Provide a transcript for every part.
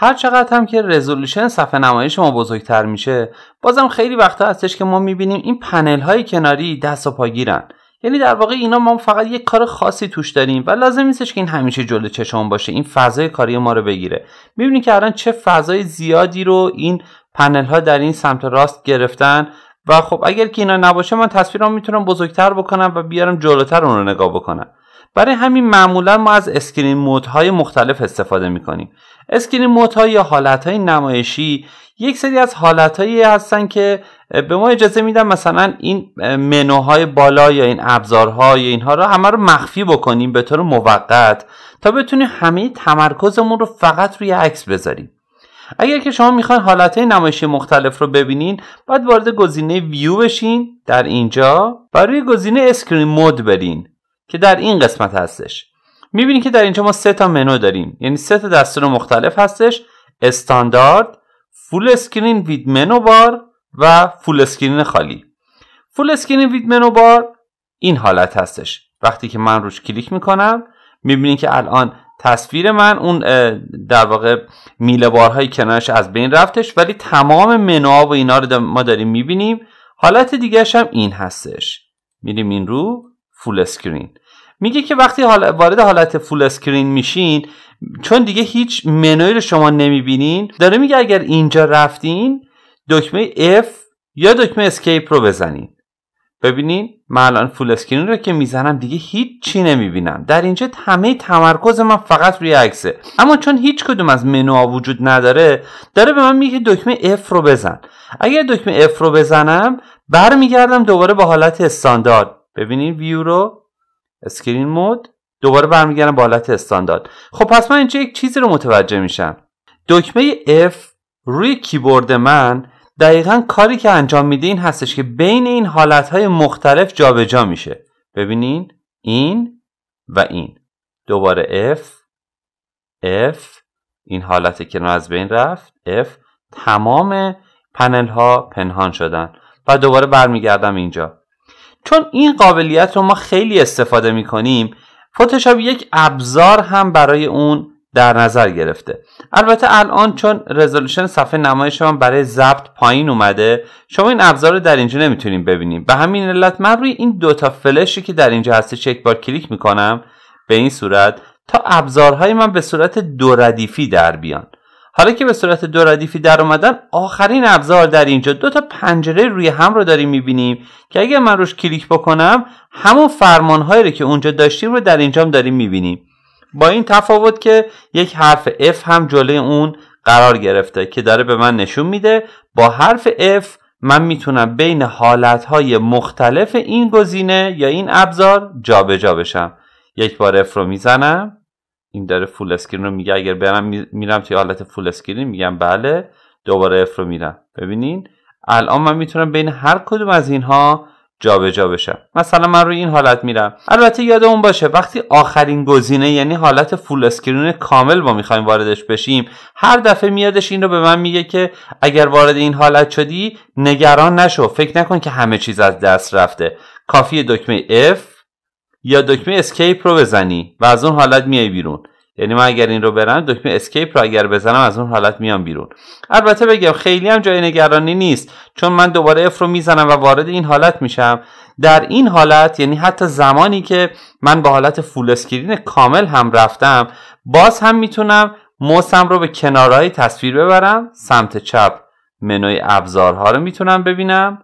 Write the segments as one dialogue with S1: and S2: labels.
S1: هر چقدر هم که رزولوشن صفحه نمایش ما بزرگتر میشه بازم خیلی وقتا هستش که ما میبینیم این پنل های کناری دست و پاگیرن یعنی در واقع اینا ما فقط یک کار خاصی توش داریم و لازم نیستش که این همیشه جلو چشم باشه این فضای کاری ما رو بگیره میبینید که الان چه فضای زیادی رو این پنل ها در این سمت راست گرفتن و خب اگر که اینا نباشه من تصویرم میتونم بزرگتر بکنم و بیارم جلوتر اون رو نگاه بکنم برای همین معمولا ما از اسکرین مودهای مختلف استفاده میکنیم اسکرین مودها یا حالتهای نمایشی یک سری از حالتهایی هستن که به ما اجازه میدن مثلا این منوهای بالا یا این ابزارها یا اینها رو همه رو مخفی بکنیم به طور موقت تا بتونیم همه تمرکزمون رو فقط روی عکس بذاریم اگر که شما میخواین های نمایشی مختلف رو ببینین باید وارد گزینه ویو بشین در اینجا و روی گزینه اسکرین مود برین که در این قسمت هستش میبینید که در اینجا ما سه تا منو داریم یعنی سه تا دستور مختلف هستش استاندارد فول اسکرین وید منو بار و فول اسکرین خالی فول اسکرین وید منو بار این حالت هستش وقتی که من روش کلیک میکنم میبینید که الان تصویر من اون در واقع میله بارهای کنارش از بین رفتش ولی تمام منوها و اینا رو ما داریم میبینیم حالت دیگرش هم این هستش میریم این رو فول اسکرین میگه که وقتی وارد حالت فول اسکرین میشین چون دیگه هیچ منوی رو شما نمیبینین داره میگه اگر اینجا رفتین دکمه F یا دکمه اسکیپ رو بزنین ببینین من الان فول اسکرین رو که میزنم دیگه هیچ چی نمیبینم در اینجا همه تمرکز من فقط روی عکسه اما چون هیچ کدوم از منوها وجود نداره داره به من میگه دکمه F رو بزن اگر دکمه F رو بزنم برمیگردم دوباره به حالت استاندارد ببینین ویو رو اسکرین مود دوباره برمیگردم به حالت استاندارد خب پس من اینجا یک چیزی رو متوجه میشم دکمه F روی کیبورد من دقیقا کاری که انجام میده این هستش که بین این های مختلف جابجا جا میشه ببینین این و این دوباره F F این حالت که از بین رفت F تمام پنل ها پنهان شدن و دوباره برمیگردم اینجا چون این قابلیت رو ما خیلی استفاده می کنیم فوتوشاپ یک ابزار هم برای اون در نظر گرفته البته الان چون رزولوشن صفحه نمایش من برای ضبط پایین اومده شما این ابزار رو در اینجا نمیتونیم ببینیم به همین علت من روی این دوتا فلشی که در اینجا هست چک بار کلیک میکنم به این صورت تا ابزارهای من به صورت دو ردیفی در بیان حالا که به صورت دو ردیفی در آخرین ابزار در اینجا دو تا پنجره روی هم رو داریم میبینیم که اگر من روش کلیک بکنم همون فرمان رو که اونجا داشتیم رو در اینجا هم داریم میبینیم با این تفاوت که یک حرف F هم جلوی اون قرار گرفته که داره به من نشون میده با حرف F من میتونم بین حالتهای مختلف این گزینه یا این ابزار جابجا بشم یک بار F رو میزنم این داره فول اسکرین رو میگه اگر برم میرم توی حالت فول اسکرین میگم بله دوباره اف رو میرم ببینین الان من میتونم بین هر کدوم از اینها جابجا جا بشم مثلا من روی این حالت میرم البته یادمون باشه وقتی آخرین گزینه یعنی حالت فول اسکرین کامل ما میخوایم واردش بشیم هر دفعه میادش این رو به من میگه که اگر وارد این حالت شدی نگران نشو فکر نکن که همه چیز از دست رفته کافی دکمه F یا دکمه اسکیپ رو بزنی و از اون حالت میای بیرون یعنی من اگر این رو برم دکمه اسکیپ رو اگر بزنم از اون حالت میام بیرون البته بگم خیلی هم جای نگرانی نیست چون من دوباره اف رو میزنم و وارد این حالت میشم در این حالت یعنی حتی زمانی که من با حالت فول اسکرین کامل هم رفتم باز هم میتونم موسم رو به کنارهای تصویر ببرم سمت چپ منوی ابزارها رو میتونم ببینم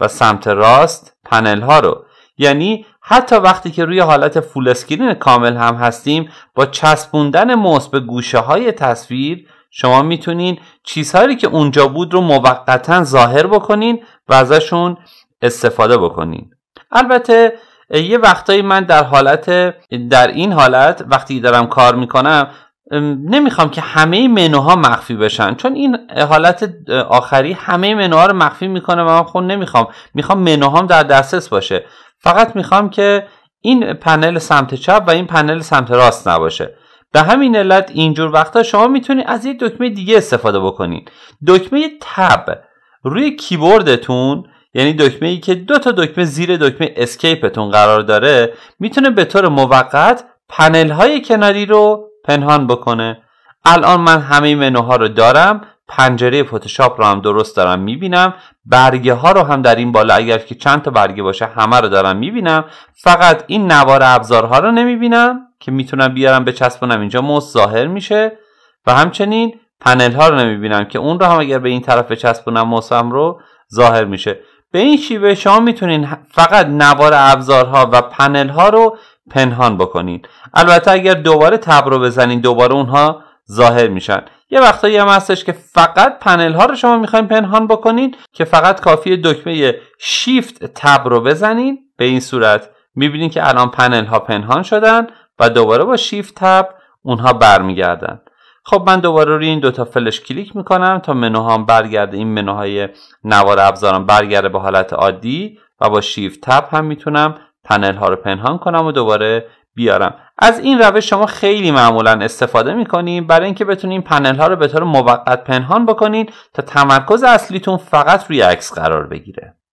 S1: و سمت راست پنل ها رو یعنی حتی وقتی که روی حالت فول اسکرین کامل هم هستیم با چسبوندن موس به گوشه های تصویر شما میتونین چیزهایی که اونجا بود رو موقتا ظاهر بکنین و ازشون استفاده بکنین البته یه وقتایی من در حالت در این حالت وقتی دارم کار میکنم نمیخوام که همه منوها مخفی بشن چون این حالت آخری همه منوها رو مخفی میکنه و من خب نمیخوام میخوام منوهام در دسترس باشه فقط میخوام که این پنل سمت چپ و این پنل سمت راست نباشه به همین علت اینجور وقتا شما میتونید از یه دکمه دیگه استفاده بکنید دکمه تب روی کیبوردتون یعنی دکمه ای که دو تا دکمه زیر دکمه اسکیپتون قرار داره میتونه به طور موقت پنل های کناری رو پنهان بکنه الان من همه منوها رو دارم پنجره فتوشاپ رو هم درست دارم میبینم برگه ها رو هم در این بالا اگر که چند تا برگه باشه همه رو دارم میبینم فقط این نوار ابزارها رو نمیبینم که میتونم بیارم به چسبونم اینجا موس ظاهر میشه و همچنین پنل ها رو نمیبینم که اون رو هم اگر به این طرف بچسبونم موسم رو ظاهر میشه به این شیوه شما میتونین فقط نوار ابزارها و پنل ها رو پنهان بکنین البته اگر دوباره تب رو بزنین دوباره اونها ظاهر میشن یه وقتایی هم هستش که فقط پنل ها رو شما میخواین پنهان بکنین که فقط کافی دکمه شیفت تب رو بزنین به این صورت میبینین که الان پنل ها پنهان شدن و دوباره با شیفت تب اونها برمیگردن خب من دوباره روی این دوتا فلش کلیک میکنم تا منوهام برگرده این منوهای نوار ابزارم برگرده به حالت عادی و با شیفت تب هم میتونم پنل ها رو پنهان کنم و دوباره بیارم از این روش شما خیلی معمولا استفاده کنید برای اینکه بتونین پنل ها رو به طور موقت پنهان بکنید تا تمرکز اصلیتون فقط روی عکس قرار بگیره